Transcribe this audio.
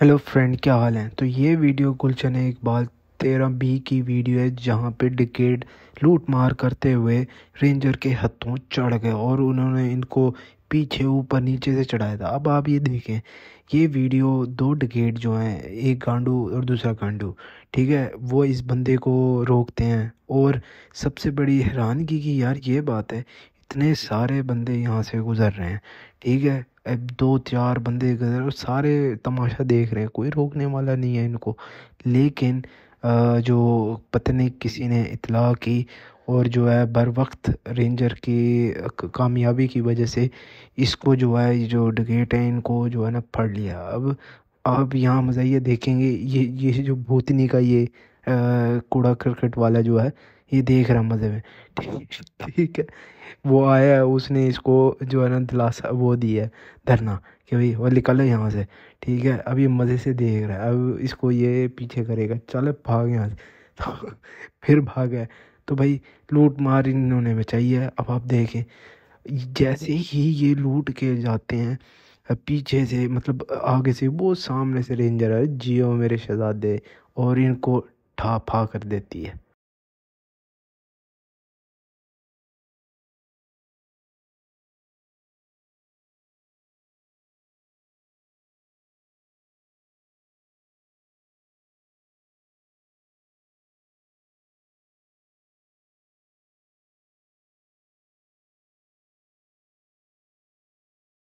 hello friend क्या हाल है तो ये वीडियो गुलशन इकबाल तेरह बी की वीडियो है जहाँ पे डिकेड लूट मार करते हुए रेंजर के हथों चढ़ गए और उन्होंने इनको पीछे ऊपर नीचे से चढ़ाया था अब आप ये देखें ये वीडियो दो डिकेड जो हैं एक गांडू और दूसरा गांडू ठीक है वो इस बंदे को रोकते हैं और सबसे बड़ी हैरानगी की यार ये बात है इतने सारे बंदे यहाँ से गुज़र रहे हैं ठीक है अब दो चार बंदे गुज़र सारे तमाशा देख रहे हैं कोई रोकने वाला नहीं है इनको लेकिन जो पता नहीं किसी ने इतला की और जो है बर वक्त रेंजर की कामयाबी की वजह से इसको जो है जो डगेट है इनको जो है ना पढ़ लिया अब आप यहाँ मज़ा ये देखेंगे ये ये जो भूतनी का ये कूड़ा करकट वाला जो है ये देख रहा मज़े में ठीक ठीक है वो आया है उसने इसको जो है ना दिलासा वो दिया है धरना कि भाई वो निकलो यहाँ से ठीक है अब ये मज़े से देख रहा है अब इसको ये पीछे करेगा चल भाग यहाँ से फिर भाग है तो भाई लूट मार इन्होंने बचाई है अब आप देखें जैसे ही ये लूट के जाते हैं पीछे से मतलब आगे से वो सामने से रेंजर है जियो मेरे शहजादे और इनको ठा फा कर देती है